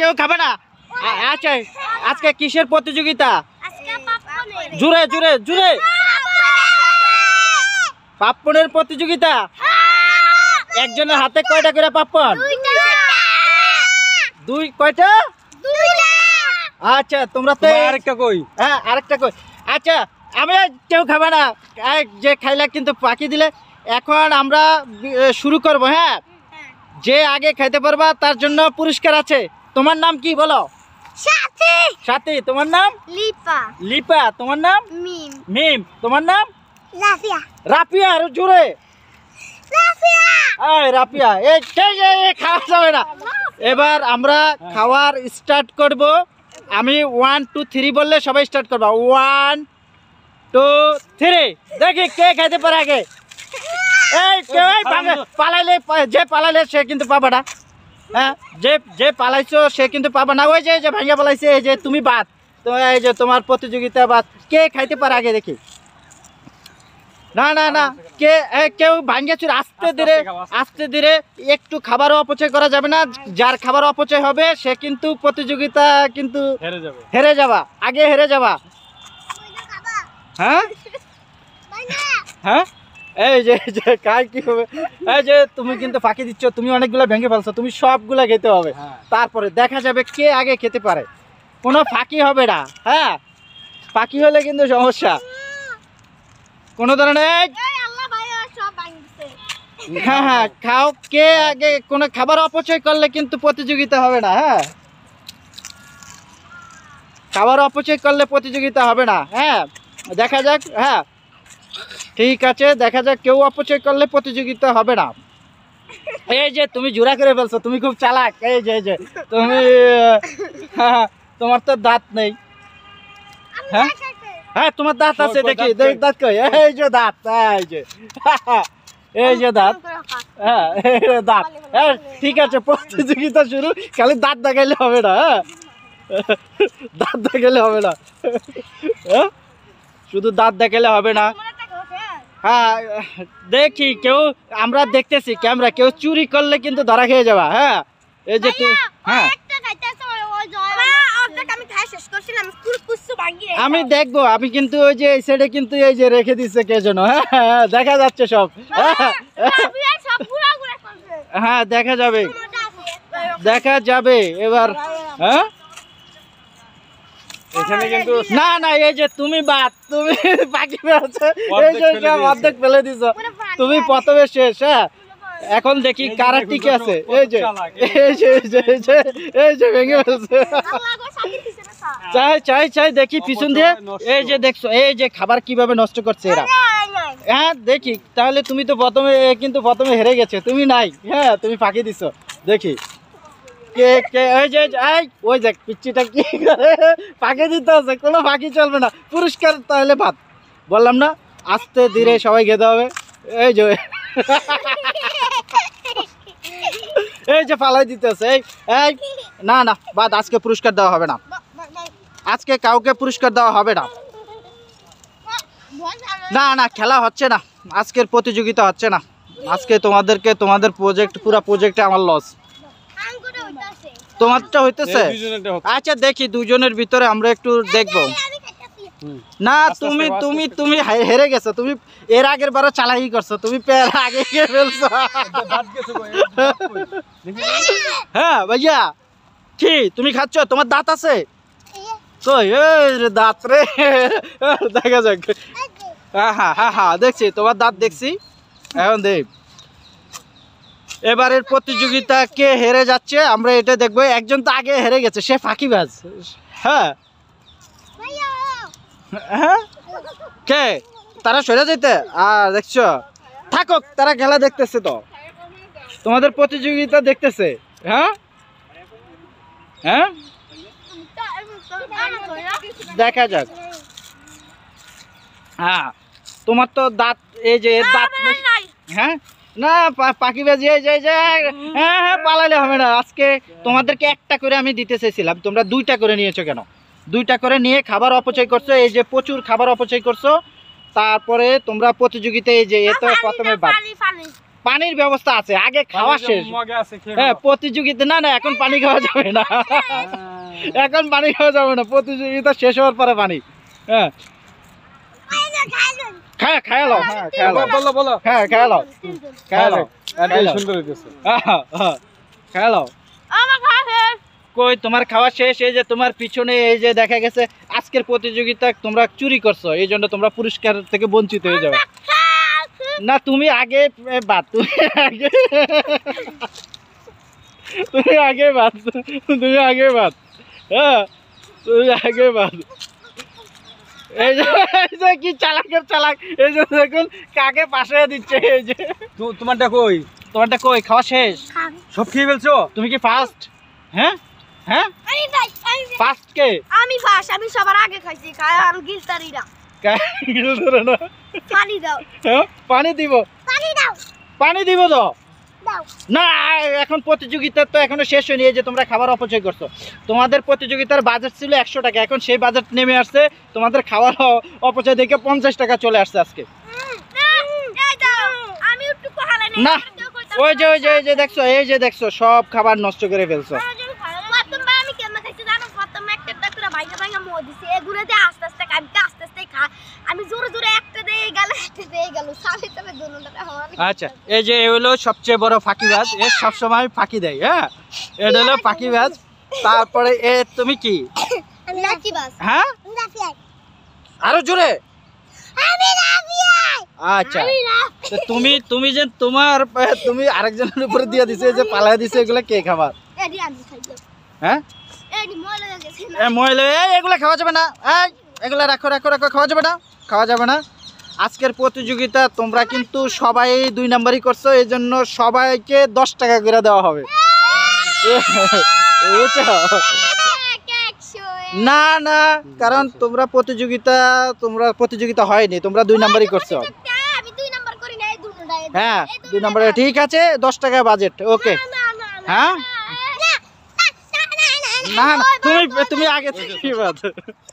কেউ খাবে না আচ্ছা আজকে কিসের প্রতিযোগিতা জুড়ে জুড়ে জুড়ে পাপ্পনের প্রতিযোগিতা একজনের হাতে কয়টা করে পাপ্পন দুই কয়টা আচ্ছা তোমরা তো আরেকটা কই হ্যাঁ আরেকটা কই আচ্ছা আমি কেউ খাবে না যে খাইলা কিন্তু পাকি দিলে এখন আমরা শুরু করব হ্যাঁ? হ্যাঁ যে আগে খাইতে পারবা তার জন্য পুরস্কার আছে তোমার নাম কি বলো সাথী তোমার নাম লিপা লিপা তোমার নাম মিম মিম তোমার নাম রাফিয়া রাফিয়া আর জোরে রাফিয়া এই রাফিয়া এই এই খাওয়া যাবে না এবার আমরা হ্যাঁ। খাওয়ার স্টার্ট করব আমি ওয়ান টু থ্রি বললে সবাই স্টার্ট করবো ওয়ান টু থ্রি দেখি কে খেতে পারে আগে এই কেউ পালাইলে যে পালাইলে সে কিন্তু পাবাটা হ্যাঁ যে যে পালাইছো সে কিন্তু পাবা না ওই যে যে ভাঙিয়া পালাইছে এই যে তুমি বাদ তো এই যে তোমার প্রতিযোগিতা বাদ কে খাইতে পারে আগে দেখি না না না কে কেউ ভাঙ্গে চুর আস্তে ধীরে আস্তে ধীরে একটু খাবারও অপচয় করা যাবে না যার খাবার অপচয় হবে সে কিন্তু প্রতিযোগিতা কিন্তু হেরে যাবা আগে হেরে যাবা হ্যাঁ হ্যাঁ এই যে যে কার কি হবে এই যে তুমি কিন্তু ফাঁকি দিচ্ছ তুমি অনেকগুলো ভেঙে ফেলছো তুমি সবগুলা খেতে হবে হ্যাঁ। তারপরে দেখা যাবে কে আগে খেতে পারে কোনো ফাঁকি হবে না হ্যাঁ ফাঁকি হলে কিন্তু সমস্যা কোনো ধরনের হ্যাঁ হ্যাঁ খাও কে আগে কোনো খাবার অপচয় করলে কিন্তু প্রতিযোগিতা হবে না হ্যাঁ খাবার অপচয় করলে প্রতিযোগিতা হবে না হ্যাঁ দেখা যাক হ্যাঁ ঠিক আছে দেখা যাক কেউ অপচয় করলে প্রতিযোগিতা হবে না এই যে তুমি জোড়া করে ফেলছো তুমি খুব চালাক এই যে এই যে তুমি তোমার তো দাঁত নেই হ্যাঁ হ্যাঁ তোমার দাঁত আছে দেখি দেখ দাঁত কই এই যে দাঁত এই যে হ্যাঁ, এই যে দাঁত হ্যাঁ দাঁত হ্যাঁ ঠিক আছে প্রতিযোগিতা শুরু খালি দাঁত দেখাইলে হবে না হ্যাঁ দাঁত দেখালে হবে না হ্যাঁ? শুধু দাঁত দেখালে হবে না হ্যাঁ দেখি কেউ আমরা দেখতেছি ক্যামেরা কেউ চুরি করলে কিন্তু ধরা খেয়ে যাবা হ্যাঁ এই যে হ্যাঁ আমি দেখবো আমি কিন্তু ওই যে এই সাইডে কিন্তু এই যে রেখে দিচ্ছে কে যেন হ্যাঁ, হ্যাঁ দেখা যাচ্ছে সব হ্যাঁ, হ্যাঁ।, হ্যাঁ দেখা যাবে দেখা যাবে এবার হ্যাঁ না না এই যে তুমি বাদ তুমি পাখি এই যে অর্ধেক ফেলে দিছো তুমি প্রথমে শেষ হ্যাঁ এখন দেখি কারা টিকে আছে এই যে এই যে এই যে এই যে ভেঙে ফেলছে হ্যাঁ। চাই চাই চাই দেখি পিছন দিয়ে এই যে দেখছো এই যে খাবার কিভাবে নষ্ট করছে এরা হ্যাঁ দেখি তাহলে তুমি তো প্রথমে কিন্তু প্রথমে হেরে গেছে তুমি নাই হ্যাঁ তুমি ফাঁকি দিছো দেখি কে কে এই যে এই ওই দেখ পিচ্ছিটা কি করে পাখি দিতে আছে কোনো ফাঁকি চলবে না পুরস্কার তাহলে ভাত বললাম না আস্তে ধীরে সবাই খেতে হবে এই যে এই যে ফালাই দিতেছে এই এই না না বাদ আজকে পুরস্কার দেওয়া হবে না আজকে কাউকে পুরস্কার দেওয়া হবে না না না খেলা হচ্ছে না আজকের প্রতিযোগিতা হচ্ছে না আজকে তোমাদেরকে তোমাদের প্রজেক্ট পুরো প্রজেক্টে আমার লস তোমারটা হইতেছে আচ্ছা দেখি দুজনের ভিতরে আমরা একটু দেখব না তুমি তুমি তুমি হেরে গেছো তুমি এর আগের বারো চালাই করছো তুমি আগে ফেলছো হ্যাঁ ভাইয়া কি তুমি খাচ্ছ তোমার দাঁত আছে কই দাঁত রে দেখা যাক হ্যাঁ হ্যাঁ হ্যাঁ হ্যাঁ দেখছি তোমার দাঁত দেখছি এখন দেখ এবারের প্রতিযোগিতা কে হেরে যাচ্ছে আমরা এটা দেখবো একজন তো আগে হেরে গেছে সে ফাঁকি হ্যাঁ হ্যাঁ কে তারা সরে যেতে আর দেখছো থাকুক তারা খেলা দেখতেছে তো তোমাদের প্রতিযোগিতা দেখতেছে হ্যাঁ হ্যাঁ দেখা যাক হ্যাঁ তোমার তো দাঁত এই যে দাঁত হ্যাঁ না পাখি বাজি যাই যায় হ্যাঁ হ্যাঁ পালালে হবে না আজকে তোমাদেরকে একটা করে আমি দিতে চেয়েছিলাম তোমরা দুইটা করে নিয়েছো কেন দুইটা করে নিয়ে খাবার অপচয় করছো এই যে প্রচুর খাবার অপচয় করছো তারপরে তোমরা প্রতিযোগিতা এই যে এত প্রথমে পানির ব্যবস্থা আছে আগে খাওয়া শেষ হ্যাঁ প্রতিযোগিতা না না এখন পানি খাওয়া যাবে না হ্যাঁ। এখন পানি খাওয়া যাবে না প্রতিযোগিতা শেষ হওয়ার পরে পানি হ্যাঁ খায় খায় লাও খায় লাও বলো হ্যাঁ খায় লাও খায় লাও সুন্দর হ্যাঁ, হ্যাঁ, খায় লাও কই তোমার খাওয়া শেষ এই যে তোমার পিছনে এই যে দেখা গেছে আজকের প্রতিযোগিতা তোমরা চুরি করছো এই জন্য তোমরা পুরস্কার থেকে বঞ্চিত হয়ে যাবে না তুমি আগে বাদ তুমি আগে তুমি আগে বাদ তুমি আগে বাদ হ্যাঁ তুমি আগে বাদ এই যে কি চালাকের চালাক এই যে দেখুন কাকে পাশে দিচ্ছে এই যে তোমারটা কই তোমারটা কই খাওয়া শেষ সব খেয়ে ফেলছো তুমি কি ফার্স্ট হ্যাঁ হ্যাঁ আমি ফার্স্ট কে আমি ফার্স্ট আমি সবার আগে খাইছি খাই আর গিলতারিরা গিলতারা না পানি দাও হ্যাঁ পানি দিব পানি দাও পানি দিব তো না এখন প্রতিযোগিতার তো এখনো শেষ হয়নি যে তোমরা খাবার অপচয় করছো তোমাদের প্রতিযোগিতার বাজেট ছিল একশো টাকা এখন সেই বাজেট নেমে আসছে তোমাদের খাওয়ার অপচয় দেখে পঞ্চাশ টাকা চলে আসছে আজকে না ওই যে ওই যে ওই যে দেখছো এই যে দেখছো সব খাবার নষ্ট করে ফেলছো আমি জোরে জোরে আচ্ছা এই যে হলো সবচেয়ে বড় ফাঁকি ভাজ এ সবসময় ফাঁকি দেয় হ্যাঁ এটা হলো ভাজ তারপরে এ তুমি কি হ্যাঁ আরো জোরে আচ্ছা তুমি তুমি যে তোমার তুমি আরেকজনের উপরে দিয়ে দিছে যে পালায় দিছে এগুলো কে খাবার হ্যাঁ ময়লা এগুলা খাওয়া যাবে না এগুলো রাখো রাখো রাখো খাওয়া যাবে না খাওয়া যাবে না আজকের প্রতিযোগিতা তোমরা কিন্তু সবাই দুই নাম্বারই করছো এই জন্য সবাইকে দশ টাকা করে দেওয়া হবে না না কারণ তোমরা প্রতিযোগিতা তোমরা প্রতিযোগিতা হয়নি তোমরা দুই নাম্বারই করছো হ্যাঁ দুই নম্বরে ঠিক আছে দশ টাকা বাজেট ওকে হ্যাঁ না না তুমি তুমি আগে থেকে